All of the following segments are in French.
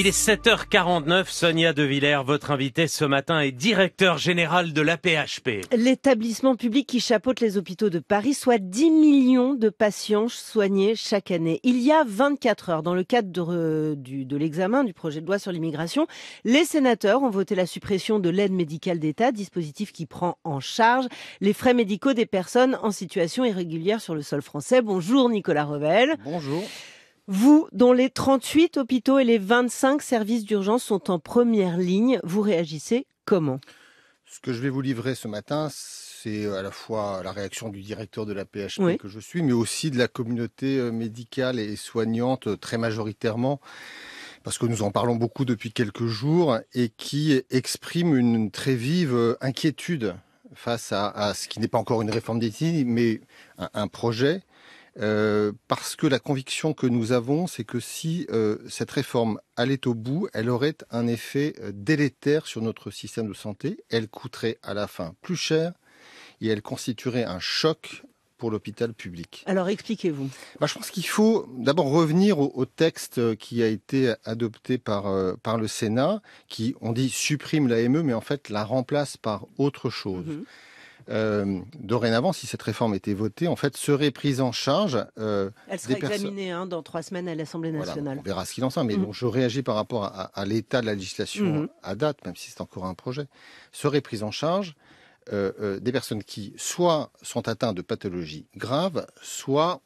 Il est 7h49, Sonia De Villers, votre invitée ce matin, est directeur général de l'APHP. L'établissement public qui chapeaute les hôpitaux de Paris, soit 10 millions de patients soignés chaque année. Il y a 24 heures, dans le cadre de, euh, de l'examen du projet de loi sur l'immigration, les sénateurs ont voté la suppression de l'aide médicale d'État, dispositif qui prend en charge les frais médicaux des personnes en situation irrégulière sur le sol français. Bonjour Nicolas Revel. Bonjour. Vous, dont les 38 hôpitaux et les 25 services d'urgence sont en première ligne, vous réagissez comment Ce que je vais vous livrer ce matin, c'est euh, à la fois la réaction du directeur de la PHP que je suis, mais aussi de la communauté euh, médicale et soignante euh, très majoritairement parce que nous en parlons beaucoup depuis quelques jours, et qui exprime une très vive inquiétude face à, ce qui n'est pas encore une réforme d'éthique, mais un, un projet euh, parce que la conviction que nous avons, c'est que si euh, cette réforme allait au bout, elle aurait un effet euh, délétère sur notre système de santé, elle coûterait à la fin plus cher et elle constituerait un choc pour l'hôpital public. Alors expliquez-vous. Bah, je pense qu'il faut d'abord revenir au, texte qui a été adopté par, par le Sénat, qui, on dit, supprime l'AME, mais en fait la remplace par autre chose. Mhm. Euh, dorénavant, si cette réforme était votée, en fait, serait prise en charge. Euh, Elle sera examinée hein, dans trois semaines à l'Assemblée nationale. on verra ce qu'il en sera. Mais mm. je réagis par rapport à, l'état de la législation mm-hmm. à date, même si c'est encore un projet. Serait prise en charge euh, des personnes qui soit sont atteintes de pathologies graves, soit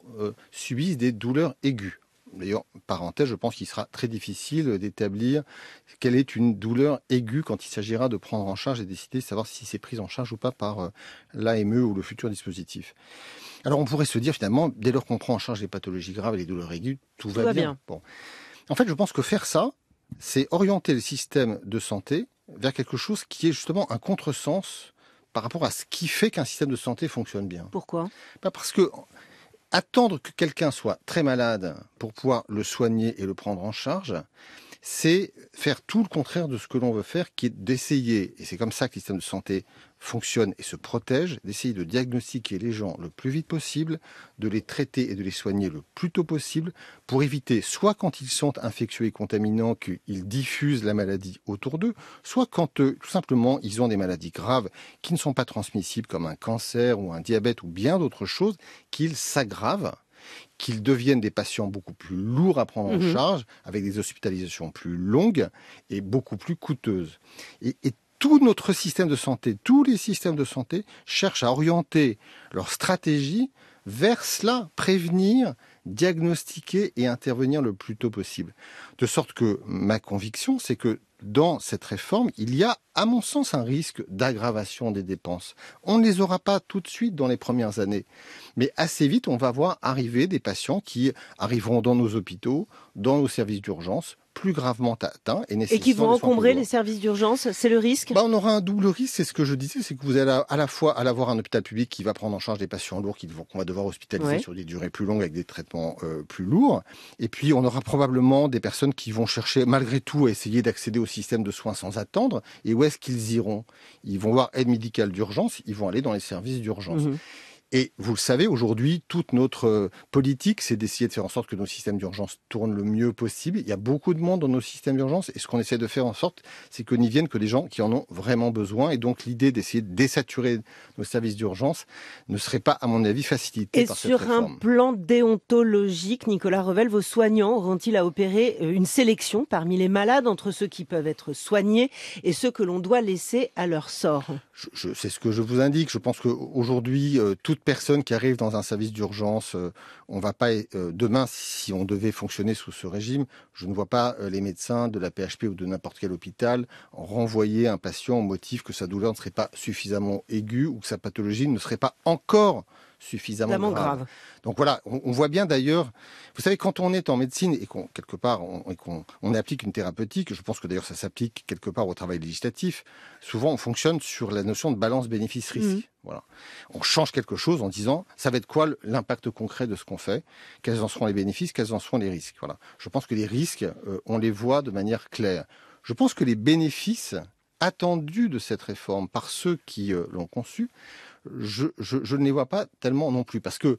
subissent des douleurs aiguës. D'ailleurs, parenthèse, je pense qu'il sera très difficile d'établir quelle est une douleur aiguë quand il s'agira de prendre en charge et décider de savoir si c'est prise en charge ou pas par euh, l'AME ou le futur dispositif. Alors on pourrait se dire finalement, dès lors qu'on prend en charge les pathologies graves et les douleurs aiguës, tout, va, bien. Bon. En fait, je pense que faire ça, c'est orienter le système de santé vers quelque chose qui est justement un contresens par rapport à ce qui fait qu'un système de santé fonctionne bien. Pourquoi Parce que attendre que quelqu'un soit très malade pour pouvoir le soigner et le prendre en charge, c'est faire tout le contraire de ce que l'on veut faire, qui est d'essayer, et c'est comme ça que le système de santé fonctionnent et se protègent, d'essayer de diagnostiquer les gens le plus vite possible, de les traiter et de les soigner le plus tôt possible pour éviter soit quand ils sont infectieux et contaminants qu'ils diffusent la maladie autour d'eux, soit quand eux, tout simplement ils ont des maladies graves qui ne sont pas transmissibles comme un cancer ou un diabète ou bien d'autres choses, qu'ils s'aggravent qu'ils deviennent des patients beaucoup plus lourds à prendre en mmh charge, avec des hospitalisations plus longues et beaucoup plus coûteuses. et tout notre système de santé, tous les systèmes de santé cherchent à orienter leur stratégie vers cela, prévenir, diagnostiquer et intervenir le plus tôt possible. De sorte que ma conviction, c'est que dans cette réforme, il y a, à mon sens, un risque d'aggravation des dépenses. On ne les aura pas tout de suite dans les premières années, mais assez vite, on va voir arriver des patients qui arriveront dans nos hôpitaux, dans nos services d'urgence, plus gravement atteints et nécessitant Et qui vont encombrer les services d'urgence, c'est le risque bah, On aura un double risque, c'est ce que je disais, c'est que vous allez à la fois à avoir un hôpital public qui va prendre en charge des patients lourds qu'on va devoir hospitaliser sur des durées plus longues avec des traitements euh, plus lourds, et puis on aura probablement des personnes qui vont chercher malgré tout à essayer d'accéder aux système de soins sans attendre. Et où est-ce qu'ils iront Ils vont voir aide médicale d'urgence, ils vont aller dans les services d'urgence. Mhm. Et vous le savez, aujourd'hui, toute notre euh, politique, c'est d'essayer de faire en sorte que nos systèmes d'urgence tournent le mieux possible. Il y a beaucoup de monde dans nos systèmes d'urgence et ce qu'on essaie de faire en sorte, c'est que n'y viennent que les gens qui en ont vraiment besoin. Et donc, l'idée d'essayer de désaturer nos services d'urgence ne serait pas, à mon avis, facilitée et par sur un plan déontologique, Nicolas Revel, vos soignants auront-ils à opérer euh, une sélection parmi les malades entre ceux qui peuvent être soignés et ceux que l'on doit laisser à leur sort je, C'est ce que je vous indique. Je pense qu'aujourd'hui, euh, toute personne qui arrive dans un service d'urgence, euh, on va pas euh, demain si on devait fonctionner sous ce régime, je ne vois pas euh, les médecins de la PHP ou de n'importe quel hôpital renvoyer un patient au motif que sa douleur ne serait pas suffisamment aiguë ou que sa pathologie ne serait pas encore suffisamment grave. Donc voilà, on, voit bien d'ailleurs, vous savez, quand on est en médecine et qu'on, quelque part, on, applique une thérapeutique, je pense que d'ailleurs ça s'applique quelque part au travail législatif, souvent on fonctionne sur la notion de balance bénéfice-risque. Mhm. Voilà. On change quelque chose en disant, ça va être quoi l'impact concret de ce qu'on fait Quels en seront les bénéfices Quels en seront les risques Voilà. Je pense que les risques, euh, on les voit de manière claire. Je pense que les bénéfices, Attendu de cette réforme par ceux qui euh, l'ont conçue, je, ne les vois pas tellement non plus. Parce que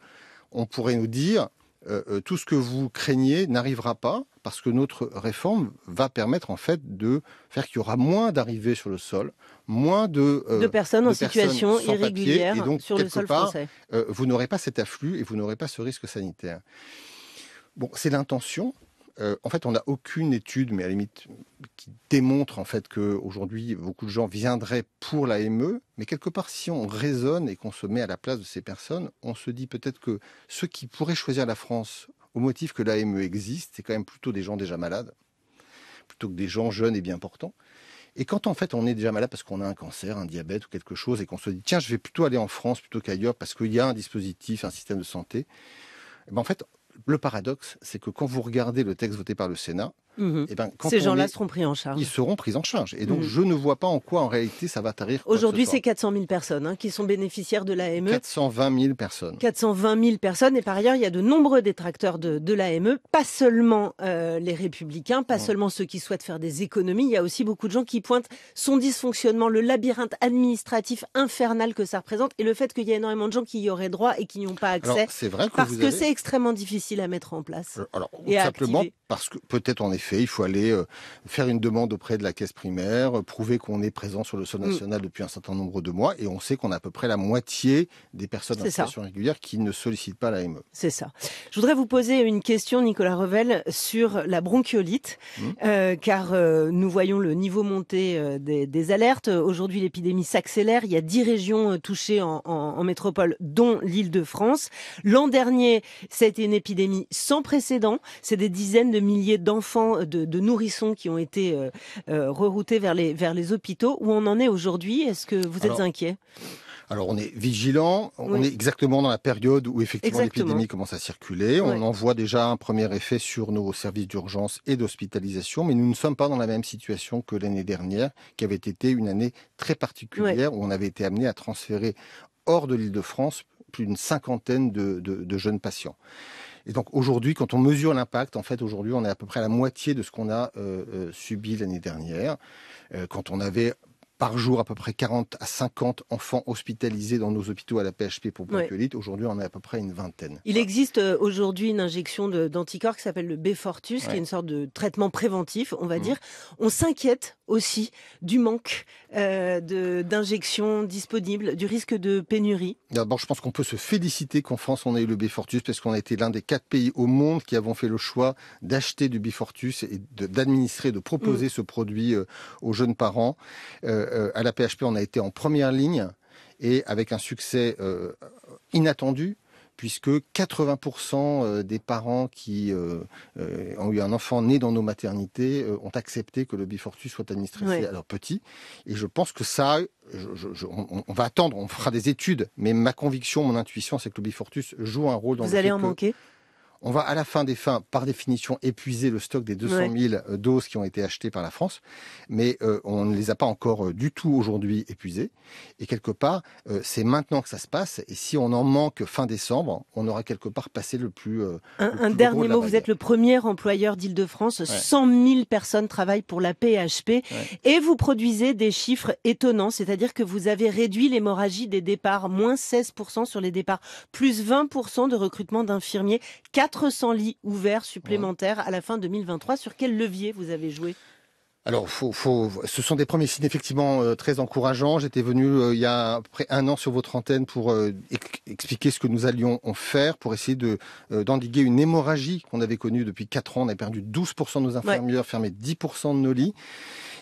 on pourrait nous dire, euh, euh, tout ce que vous craignez n'arrivera pas, parce que notre réforme va permettre en fait de faire qu'il y aura moins d'arrivées sur le sol, moins de, personnes en situation irrégulière sur le sol français. vous n'aurez pas cet afflux et vous n'aurez pas ce risque sanitaire. Bon, c'est l'intention. Euh, en fait, on n'a aucune étude, mais à la limite, qui démontre en fait que aujourd'hui beaucoup de gens viendraient pour l'AME, Mais quelque part, si on raisonne et qu'on se met à la place de ces personnes, on se dit peut-être que ceux qui pourraient choisir la France au motif que l'AME existe, c'est quand même plutôt des gens déjà malades, plutôt que des gens jeunes et bien portants. Et quand en fait on est déjà malade parce qu'on a un cancer, un diabète ou quelque chose, et qu'on se dit tiens, je vais plutôt aller en France plutôt qu'ailleurs parce qu'il y a un dispositif, un système de santé, eh ben, en fait, le paradoxe, c'est que quand vous regardez le texte voté par le Sénat, Mhm. Eh ben, Ces gens-là seront pris en charge. Ils seront pris en charge. Et donc, mhm. je ne vois pas en quoi, en réalité, ça va tarir. Aujourd'hui, c'est 400 000 personnes hein, qui sont bénéficiaires de l'AME. 420 000 personnes. 420 personnes. Et par ailleurs, il y a de nombreux détracteurs de, l'AME, pas seulement euh, les républicains, pas seulement ceux qui souhaitent faire des économies. Il y a aussi beaucoup de gens qui pointent son dysfonctionnement, le labyrinthe administratif infernal que ça représente et le fait qu'il y a énormément de gens qui y auraient droit et qui n'y ont pas accès. C'est vrai que parce que c'est extrêmement difficile à mettre en place. Euh, alors, et simplement parce que peut-être en effet fait. il faut aller euh, faire une demande auprès de la caisse primaire, euh, prouver qu'on est présent sur le sol mm. national depuis un certain nombre de mois, et on sait qu'on a à peu près la moitié des personnes en situation régulière qui ne sollicitent pas l'AME. C'est ça. Je voudrais vous poser une question, Nicolas Revel, sur la bronchiolite, mm. euh, car nous voyons le niveau monté des, alertes. Aujourd'hui, l'épidémie s'accélère. Il y a 10 régions touchées en, en métropole, dont l'île de France. L'an dernier, c'était une épidémie sans précédent. C'est des dizaines de milliers d'enfants euh, de, nourrissons qui ont été euh, euh, reroutés vers les, vers les hôpitaux. Où on en est aujourd'hui Est-ce que vous êtes inquiet alors on est vigilant, on est exactement dans la période où effectivement l'épidémie commence à circuler. On en voit déjà un premier effet sur nos services d'urgence et d'hospitalisation, mais nous ne sommes pas dans la même situation que l'année dernière, qui avait été une année très particulière où on avait été amené à transférer hors de l'île de France plus d'une cinquantaine de jeunes patients. Et donc aujourd'hui, quand on mesure l'impact, en fait, aujourd'hui, on est à peu près à la moitié de ce qu'on a euh, euh, subi l'année dernière, euh, quand on avait par jour à peu près 40 à 50 enfants hospitalisés dans nos hôpitaux à la PHP pour bronchiolite. Aujourd'hui, on est à peu près une vingtaine. Il existe aujourd'hui une injection d'anticorps qui s'appelle le B-Fortus, qui est une sorte de traitement préventif, on va mmh. dire. On s'inquiète aussi du manque euh, d'injections disponibles, du risque de pénurie D'abord, je pense qu'on peut se féliciter qu'en France, on ait eu le Bifortus, parce qu'on a été l'un des quatre pays au monde qui avons fait le choix d'acheter du Bifortus et d'administrer, de, proposer mm. ce produit euh, aux jeunes parents. Euh, à la PHP, on a été en première ligne et avec un succès inattendu puisque 80% euh, des parents qui euh, euh, ont eu un enfant né dans nos maternités ont accepté que le bifortus soit administré à leur petit. Et je pense que ça, on, va attendre, on fera des études, mais ma conviction, mon intuition, c'est que le bifortus joue un rôle dans Vous allez en manquer on va à la fin des fins, par définition, épuiser le stock des 200 000 euh, doses qui ont été achetées par la France, mais euh, on ne les a pas encore euh, du tout aujourd'hui épuisées. Et quelque part, c'est maintenant que ça se passe. Et si on en manque fin décembre, on aura quelque part passé le plus. un, dernier mot, vous êtes le premier employeur d'Île-de-France. 100 000 personnes travaillent pour la PHP et vous produisez des chiffres étonnants, c'est-à-dire que vous avez réduit l'hémorragie des départs, moins 16 sur les départs, plus 20 de recrutement d'infirmiers, 4 400 lits ouverts supplémentaires à la fin 2023. Sur quel levier vous avez joué alors, ce sont des premiers signes effectivement euh, très encourageants. J'étais venu euh, il y a près un an sur votre antenne pour euh, expliquer ce que nous allions en faire, pour essayer de d'endiguer une hémorragie qu'on avait connue depuis quatre ans. On a perdu 12% de nos infirmières, fermé 10% de nos lits.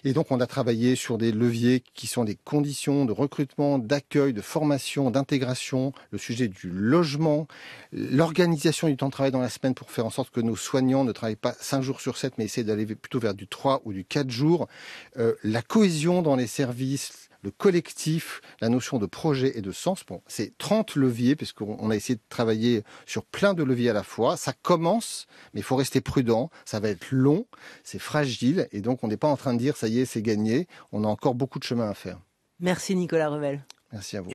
Et donc on a travaillé sur des leviers qui sont des conditions de recrutement, d'accueil, de formation, d'intégration, le sujet du logement, l'organisation du temps de travail dans la semaine pour faire en sorte que nos soignants ne travaillent pas cinq jours sur 7 mais essaient d'aller plutôt vers du 3 ou du 4 jours, euh, la cohésion dans les services, le collectif, la notion de projet et de sens. Bon, c'est 30 leviers, puisqu'on a essayé de travailler sur plein de leviers à la fois. Ça commence, mais il faut rester prudent. Ça va être long, c'est fragile, et donc on n'est pas en train de dire ça y est, c'est gagné. On a encore beaucoup de chemin à faire. Merci Nicolas Revel. Merci à vous.